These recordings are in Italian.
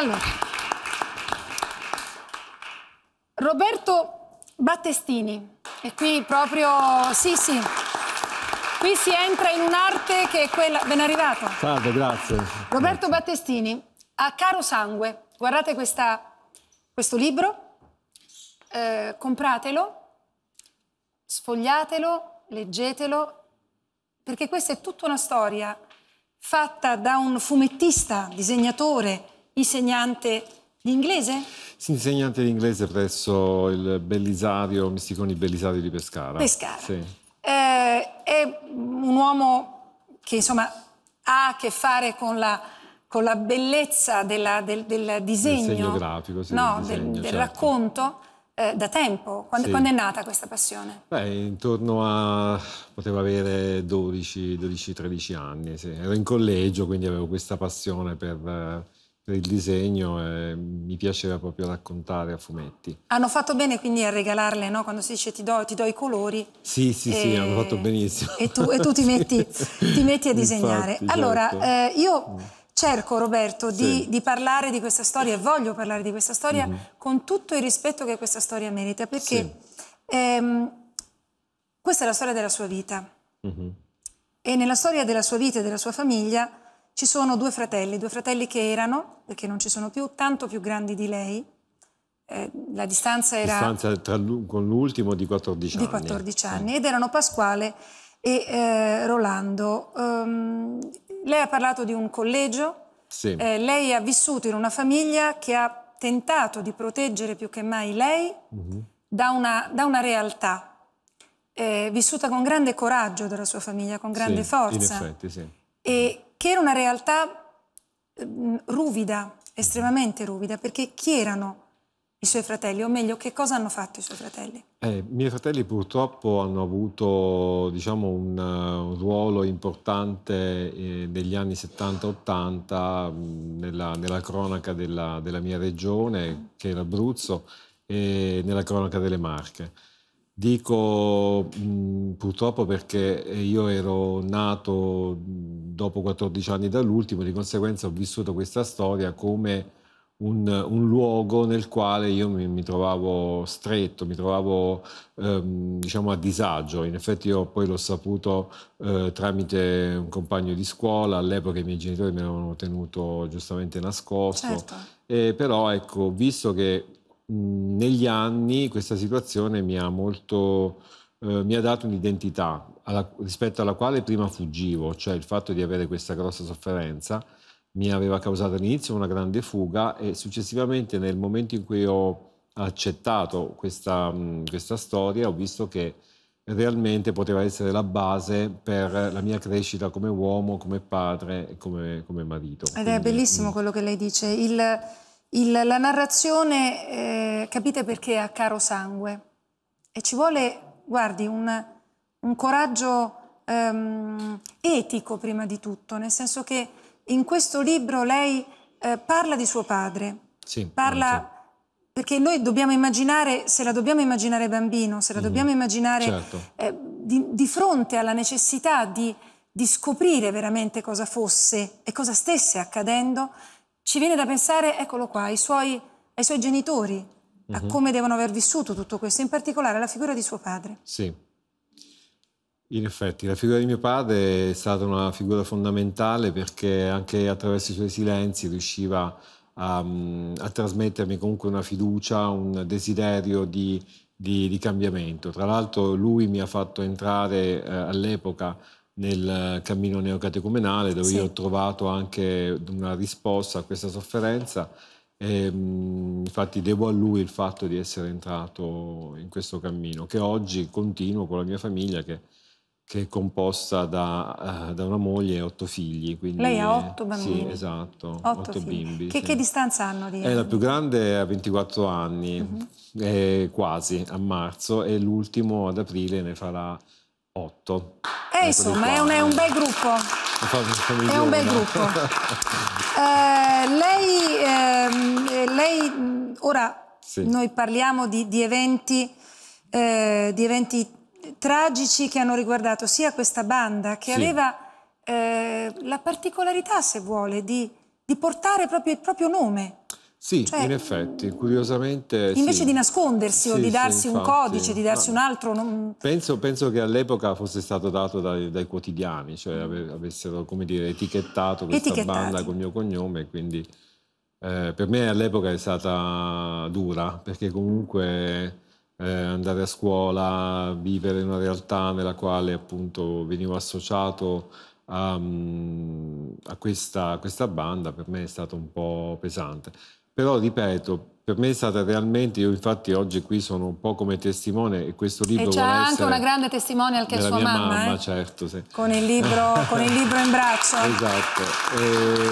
Allora. Roberto Battestini, e qui proprio, sì sì, qui si entra in un'arte che è quella, ben arrivato. Salve, grazie. Roberto grazie. Battestini, a caro sangue, guardate questa, questo libro, eh, compratelo, sfogliatelo, leggetelo, perché questa è tutta una storia fatta da un fumettista, disegnatore, insegnante di inglese? Sì, insegnante di inglese presso il Bellisario, Misticoni Bellisario di Pescara. Pescara. Sì. Eh, è un uomo che insomma ha a che fare con la, con la bellezza della, del, del, disegno. Del disegno grafico, sì, no, del, disegno, del certo. racconto eh, da tempo? Quando, sì. quando, è nata questa passione? Beh, intorno a... potevo avere 12-13 anni, sì. ero in collegio, quindi avevo questa passione per eh, per il disegno e mi piaceva proprio raccontare a fumetti. Hanno fatto bene quindi a regalarle, no? Quando si dice ti do, ti do i colori. Sì, sì, e... sì, hanno fatto benissimo. E tu, e tu ti, metti, sì. ti, metti, a disegnare. Infatti, certo. allora, certo. eh, io mm. cerco Roberto di, sì. di, parlare di questa storia e voglio parlare di questa storia mm -hmm. con tutto il rispetto che questa storia merita, perché sì. ehm, questa è la storia della sua vita. Mm -hmm. E nella storia della sua vita e della sua famiglia ci sono due fratelli, due fratelli che erano, perché non ci sono più, tanto più grandi di lei. Eh, la distanza era... Distanza tra, con l'ultimo di 14 anni. Di 14 anni, eh. eh. ed erano Pasquale e eh, Rolando. Um, lei ha parlato di un collegio, sì. Eh, lei ha vissuto in una famiglia che ha tentato di proteggere più che mai lei mm -hmm. da, una, da una realtà, eh, vissuta con grande coraggio dalla sua famiglia, con grande sì, forza. In effetti, sì. E che era una realtà eh, ruvida, estremamente ruvida, perché chi erano i suoi fratelli, o meglio, che cosa hanno fatto i suoi fratelli? Eh, I miei fratelli purtroppo hanno avuto diciamo, un, un, ruolo importante eh, negli anni 70-80 nella, nella, cronaca della, della mia regione, che è l'Abruzzo, e nella cronaca delle Marche. Dico mh, mm, purtroppo perché io ero nato mm, dopo 14 anni dall'ultimo, di conseguenza ho vissuto questa storia come un, un luogo nel quale io mi, mi trovavo stretto, mi trovavo ehm, diciamo a disagio. In effetti io poi l'ho saputo eh, tramite un compagno di scuola, all'epoca i miei genitori mi avevano tenuto giustamente nascosto, certo. eh, però ecco, visto che negli anni questa situazione mi ha molto eh, mi ha dato un'identità alla, rispetto alla quale prima fuggivo, cioè il fatto di avere questa grossa sofferenza mi aveva causato all'inizio una grande fuga e successivamente nel momento in cui ho accettato questa, questa storia ho visto che realmente poteva essere la base per la mia crescita come uomo, come padre e come, come marito. Ed Quindi, è bellissimo quello che lei dice. Il il, la narrazione, eh, capite perché, ha caro sangue e ci vuole, guardi, un, un coraggio ehm, etico prima di tutto, nel senso che in questo libro lei eh, parla di suo padre, sì, parla... Perché noi dobbiamo immaginare, se la dobbiamo immaginare bambino, se la mm, dobbiamo immaginare certo. eh, di, di, fronte alla necessità di, di scoprire veramente cosa fosse e cosa stesse accadendo, ci viene da pensare, eccolo qua, ai suoi, ai suoi genitori, mm -hmm. a mhm. come devono aver vissuto tutto questo, in particolare alla figura di suo padre. Sì, in effetti la figura di mio padre è stata una figura fondamentale perché anche attraverso i suoi silenzi riusciva a, mm, a trasmettermi comunque una fiducia, un desiderio di, di, di cambiamento. Tra l'altro lui mi ha fatto entrare eh, all'epoca nel eh, cammino neocatecumenale dove sì. io ho trovato anche una risposta a questa sofferenza. E, ehm, infatti devo a lui il fatto di essere entrato in questo cammino che oggi continuo con la mia famiglia che, che è composta da, uh, da, una moglie e otto figli. Lei ha otto bambini? Sì, esatto, otto, otto bimbi. Che, sì. che, distanza hanno? Di... Eh, la più grande ha 24 anni, mm -hmm. eh, quasi, a marzo, e l'ultimo ad aprile ne farà otto. Eh, insomma, è un, è un eh. bel gruppo. È un bel gruppo. Eh, lei, ehm, eh, lei, ora sì. noi parliamo di, di, eventi, eh, di, eventi, tragici che hanno riguardato sia questa banda che sì. aveva eh, la particolarità, se vuole, di, di portare proprio il proprio nome sì, cioè, in effetti, curiosamente. Invece sì. di nascondersi sì, o di darsi sì, un codice, di darsi un altro. Non... Penso, penso, che all'epoca fosse stato dato dai, dai quotidiani, cioè mm. avessero come dire, etichettato questa banda col mio cognome, quindi eh, per me all'epoca è stata dura, perché comunque eh, andare a scuola, vivere in una realtà nella quale appunto venivo associato a, mm, a questa, questa banda per me è stato un po' pesante però ripeto, per me è stata realmente, io infatti oggi qui sono un po' come testimone e questo libro... E c'è anche una grande testimonial che è sua mamma, mamma eh? certo, sì. Con il libro, con il libro in braccio. Esatto. E...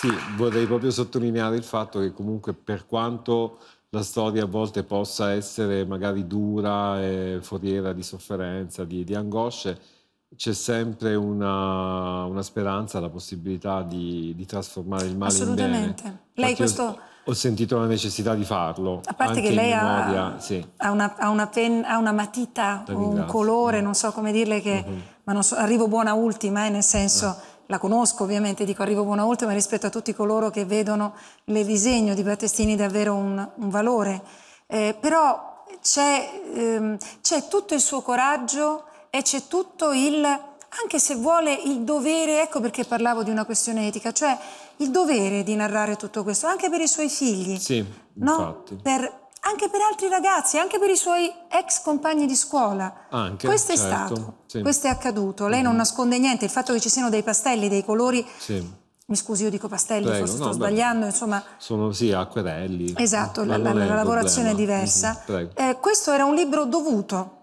Sì, vorrei proprio sottolineare il fatto che comunque per quanto la storia a volte possa essere magari dura, eh, foriera di sofferenza, di, di angosce, c'è sempre una, una, speranza, la possibilità di, di trasformare il male in bene. Lei questo... Ho sentito la necessità di farlo. A parte che lei memoria, ha, sì. ha, una, ha, una pen, ha, una, matita, un colore, mm. non so come dirle, che, mm -hmm. ma non so, arrivo buona ultima, eh, nel senso... Eh la conosco ovviamente, dico arrivo buona ultima rispetto a tutti coloro che vedono il disegno di Battestini davvero un, un valore, eh, però c'è ehm, tutto il suo coraggio e c'è tutto il, anche se vuole, il dovere, ecco perché parlavo di una questione etica, cioè il dovere di narrare tutto questo, anche per i suoi figli. Sì, no? Per, anche per altri ragazzi, anche per i suoi ex compagni di scuola. Anche, questo certo, è stato, sì. questo è accaduto. Lei mm non mm-hmm. nasconde niente, il fatto che ci siano dei pastelli, dei colori... Sì. Mi scusi, io dico pastelli, Prego, forse no, sto beh, sbagliando, insomma... Sono, sì, acquerelli. Esatto, la, la, la lavorazione problema. è diversa. Mm -hmm. eh, questo era un libro dovuto,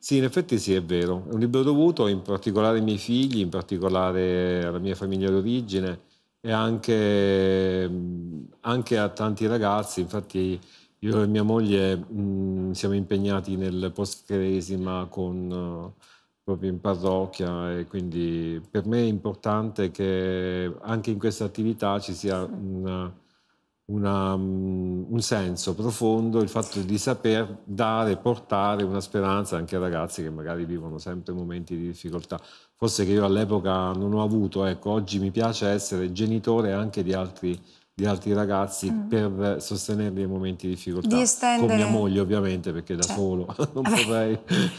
sì, in effetti sì, è vero. È un libro dovuto in particolare ai miei figli, in particolare alla mia famiglia d'origine e anche, mm, anche a tanti ragazzi. Infatti io e mia moglie mh, mm, siamo impegnati nel post-cresima con eh, proprio in parrocchia e quindi per me è importante che anche in questa attività ci sia una una, mm, un senso profondo il fatto di saper dare, portare una speranza anche ai ragazzi che magari vivono sempre momenti di difficoltà. Forse che io all'epoca non ho avuto, ecco, oggi mi piace essere genitore anche di altri di altri ragazzi mm. per sostenerli nei momenti di difficoltà. Di estendere... Con mia moglie ovviamente perché da cioè, solo non vabbè, potrei...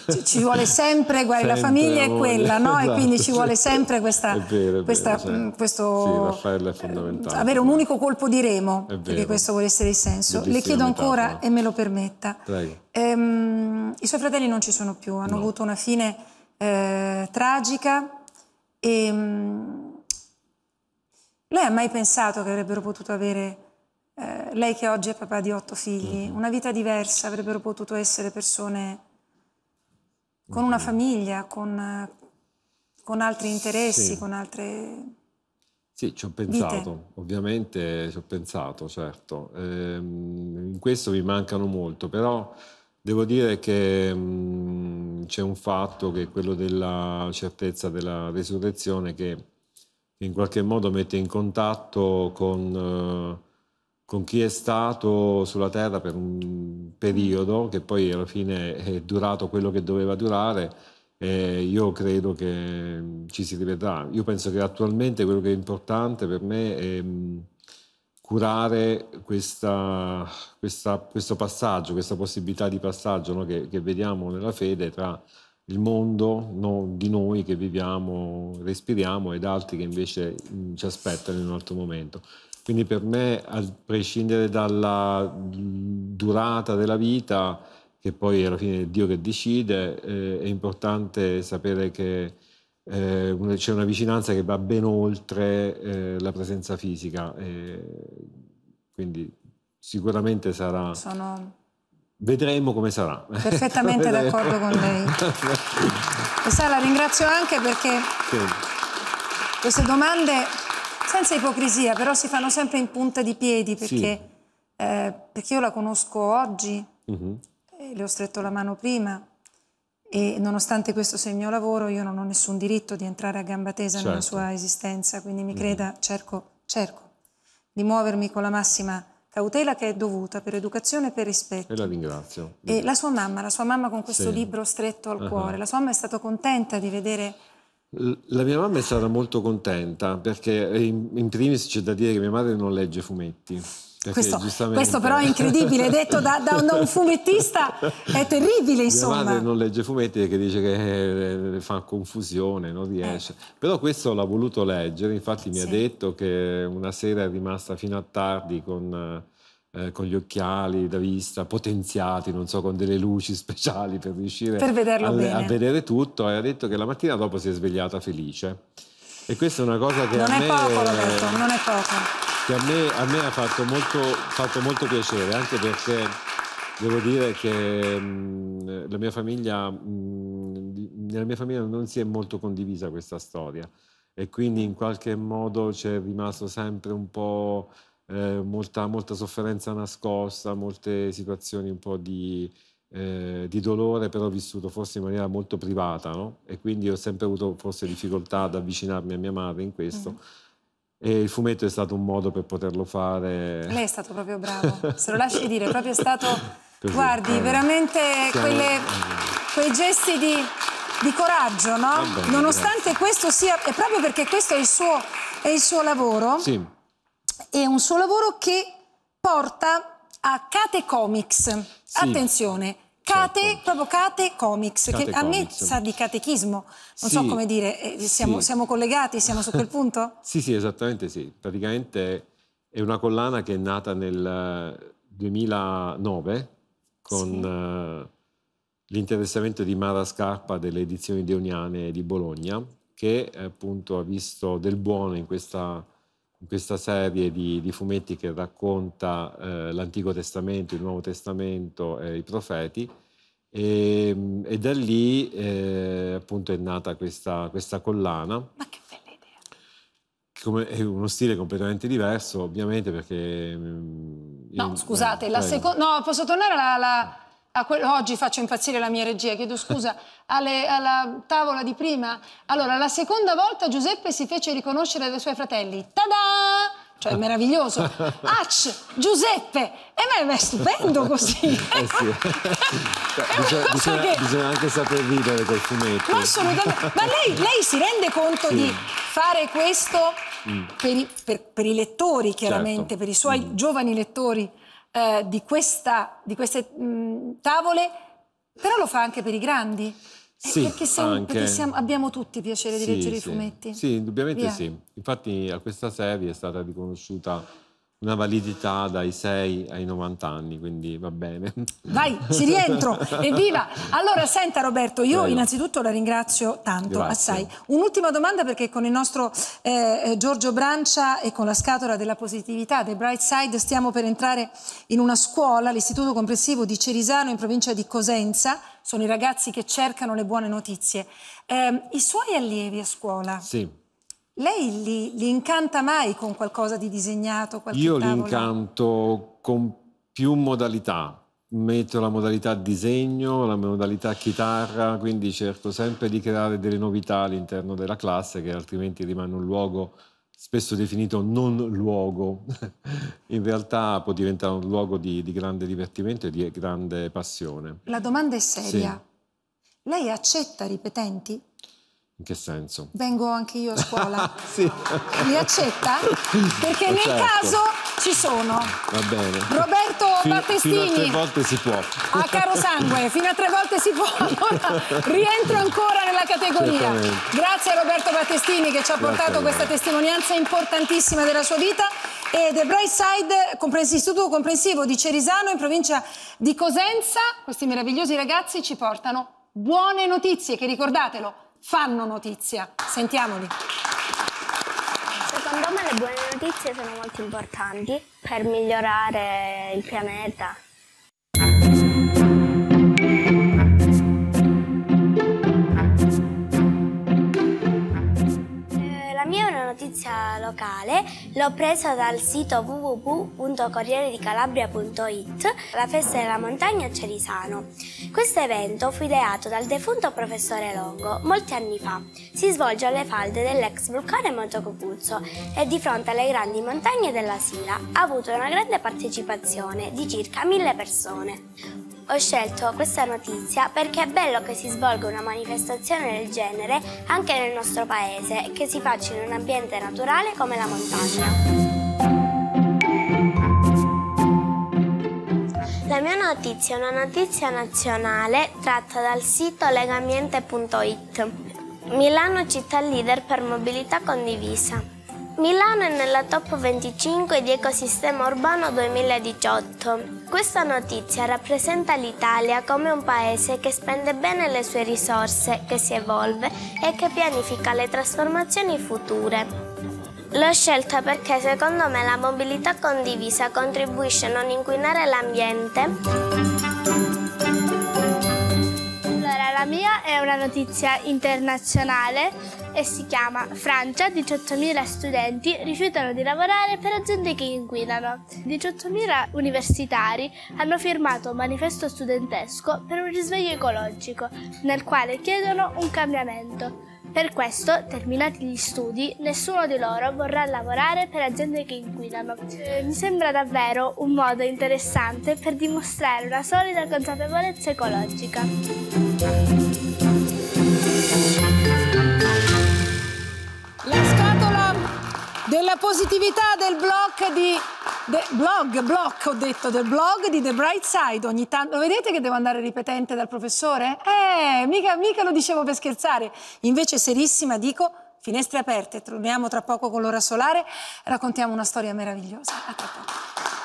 Ci, ci, vuole sempre, guarda, la famiglia è quella, no? Esatto, e quindi ci vuole sempre questa... È vero, è questa cioè, questo... Sì, Raffaella è fondamentale. Avere un unico colpo di remo, vero, perché questo vuole essere il senso. Bellissima Le chiedo ancora metafora. e me lo permetta. Ehm, I suoi fratelli non ci sono più, hanno no. avuto una fine eh, tragica e... Ehm, lei ha mai pensato che avrebbero potuto avere, eh, lei che oggi è papà di otto figli, mhm. una vita diversa, avrebbero potuto essere persone con una mhm. famiglia, con, con altri interessi, sì. con altre... Sì, ci ho pensato, vite. ovviamente ci ho pensato, certo. Ehm, in questo mi mancano molto, però devo dire che mm, c'è un fatto che è quello della certezza della resurrezione che che in qualche modo mette in contatto con, eh, con chi è stato sulla Terra per un periodo che poi alla fine è durato quello che doveva durare. E io credo che mm, ci si rivedrà. Io penso che attualmente quello che è importante per me è mm, curare questa, questa, questo passaggio, questa possibilità di passaggio no? che, che vediamo nella fede tra il mondo no, di noi che viviamo, respiriamo ed altri che invece mm, ci aspettano in un altro momento. Quindi per me, a prescindere dalla durata della vita, che poi alla fine è Dio che decide, eh, è importante sapere che eh, c'è una vicinanza che va ben oltre eh, la presenza fisica. Eh, quindi sicuramente sarà... Sono Vedremo come sarà. Perfettamente d'accordo con lei. e sa, la ringrazio anche perché queste domande, senza ipocrisia, però si fanno sempre in punta di piedi perché, sì. eh, perché io la conosco oggi, uh mm-hmm. -huh. le ho stretto la mano prima e nonostante questo sia il mio lavoro io non ho nessun diritto di entrare a gamba tesa certo. nella sua esistenza, quindi mi mm-hmm. creda, uh -huh. cerco, cerco di muovermi con la massima cautela che è dovuta per educazione e per rispetto. E la ringrazio. E la sua mamma, la sua mamma con questo sì. libro stretto al uh -huh. cuore, la sua mamma è stata contenta di vedere... La mia mamma è stata molto contenta perché in, in primis c'è da dire che mia madre non legge fumetti questo, sì, questo, però è incredibile, detto da, da, da, un fumettista è terribile insomma. Mia madre non legge fumetti perché dice che eh, fa confusione, non riesce. Eh. Però questo l'ha voluto leggere, infatti mi sì. ha detto che una sera è rimasta fino a tardi con, eh, con, gli occhiali da vista potenziati, non so, con delle luci speciali per riuscire per a, a vedere tutto e ha detto che la mattina dopo si è svegliata felice. E questa è una cosa che non a me... Poco, è... non è poco che a me, a me ha fatto molto, fatto molto, piacere, anche perché devo dire che mh, mia famiglia, mh, nella mia famiglia non si è molto condivisa questa storia e quindi in qualche modo c'è rimasto sempre un po' eh, molta, molta, sofferenza nascosta, molte situazioni un po' di, eh, di dolore, però vissuto forse in maniera molto privata, no? E quindi ho sempre avuto forse difficoltà ad avvicinarmi a mia madre in questo. Mm. E il fumetto è stato un modo per poterlo fare. Lei è stato proprio bravo, se lo lasci dire, è proprio stato... Così, Guardi, eh, veramente siamo... quelle, quei gesti di, di coraggio, no? Bene, Nonostante grazie. questo sia... E proprio perché questo è il suo, è il suo lavoro. Sì. È un suo lavoro che porta a Cate Comics. Sì. Attenzione, Cate, certo. proprio Cate Comics, cate che a me sa di catechismo, non sì, so come dire, eh, siamo, sì. siamo collegati, siamo su quel punto? sì, sì, esattamente sì. Praticamente è una collana che è nata nel 2009 eh, con sì. Eh, l'interessamento di Mara Scarpa delle edizioni deoniane di Bologna, che appunto ha visto del buono in questa in questa serie di, di fumetti che racconta eh, l'Antico Testamento, il Nuovo Testamento e i profeti. E, ehm, e da lì eh, appunto è nata questa, questa collana. Ma che bella idea! Come, è uno stile completamente diverso, ovviamente, perché... Mm, no, io, scusate, eh, la seconda... No, posso tornare alla... alla oggi faccio impazzire la mia regia, chiedo scusa, alle, alla tavola di prima. Allora, la seconda volta Giuseppe si fece riconoscere dai suoi fratelli. Tada! Cioè, meraviglioso. Acc, Giuseppe! E ma è stupendo così. Eh sì. Cioè, bisogna, bisogna, che... bisogna, anche saper vivere col fumetto. Ma assolutamente. Ma lei, lei si rende conto sì. di fare questo mm. per, i, per, per, i, lettori, chiaramente, certo. per i suoi mm. giovani lettori? eh, di, questa, di, queste mh, mm, tavole, però lo fa anche per i grandi. Eh, sì, perché, siamo, perché siamo, abbiamo tutti piacere di sì, leggere sì. i fumetti. Sì, indubbiamente Via. sì. Infatti a questa serie è stata riconosciuta una validità dai 6 ai 90 anni, quindi va bene. Vai, ci rientro, evviva! Allora, senta Roberto, io Prego. innanzitutto la ringrazio tanto, Grazie. assai. Un'ultima domanda perché con il nostro eh, eh Giorgio Brancia e con la scatola della positività, The Bright Side, stiamo per entrare in una scuola, l'istituto Complessivo di Cerisano in provincia di Cosenza, sono i ragazzi che cercano le buone notizie. Eh, I suoi allievi a scuola? Sì lei li, li, incanta mai con qualcosa di disegnato? Io tavolo? li incanto con più modalità. Metto la modalità disegno, la modalità chitarra, quindi cerco sempre di creare delle novità all'interno della classe che altrimenti rimane un luogo spesso definito non luogo. In realtà può diventare un luogo di, di, grande divertimento e di grande passione. La domanda è seria. Sì. Lei accetta ripetenti? In che senso? Vengo anche io a scuola. sì. Li accetta? Perché certo. nel caso ci sono. Va bene. Roberto F Battestini. Fino a tre volte si può. a caro sangue, fino a tre volte si può. rientro ancora nella categoria. Certamente. Grazie a Roberto Battestini che ci ha Grazie portato questa testimonianza importantissima della sua vita. E The Brightside, comprens- istituto comprensivo di Cerisano in provincia di Cosenza, questi meravigliosi ragazzi ci portano buone notizie che ricordatelo fanno notizia. Sentiamoli. Secondo me le buone notizie sono molto importanti per migliorare il pianeta. mia è una notizia locale, l'ho presa dal sito www.corrieredicalabria.it, la festa della montagna a Cerisano. Questo evento fu ideato dal defunto professore Longo molti anni fa. Si svolge alle falde dell'ex vulcano Monte Cocuzzo e di fronte alle grandi montagne della Sila. Ha avuto una grande partecipazione di circa mille persone. Ho scelto questa notizia perché è bello che si svolga una manifestazione del genere anche nel nostro paese e che si faccia in un ambiente naturale come la montagna. La mia notizia è una notizia nazionale tratta dal sito legamiente.it. Milano città leader per mobilità condivisa. Milano è nella top 25 di Ecosistema Urbano 2018. Questa notizia rappresenta l'Italia come un paese che spende bene le sue risorse, che si evolve e che pianifica le trasformazioni future. L'ho scelta perché secondo me la mobilità condivisa contribuisce a non inquinare l'ambiente è una notizia internazionale e si chiama Francia, 18.000 studenti rifiutano di lavorare per aziende che inquinano. 18.000 universitari hanno firmato un manifesto studentesco per un risveglio ecologico, nel quale chiedono un cambiamento. Per questo, terminati gli studi, nessuno di loro vorrà lavorare per aziende che inquinano. Eh, mi sembra davvero un modo interessante per dimostrare una solida consapevolezza ecologica. la positività del blog di... De, blog, blog, ho detto, del blog di The Bright Side ogni tanto. Lo vedete che devo andare ripetente dal professore? Eh, mica, mica lo dicevo per scherzare. Invece serissima dico finestre aperte, torniamo tra poco con l'ora solare, raccontiamo una storia meravigliosa. A tra poco.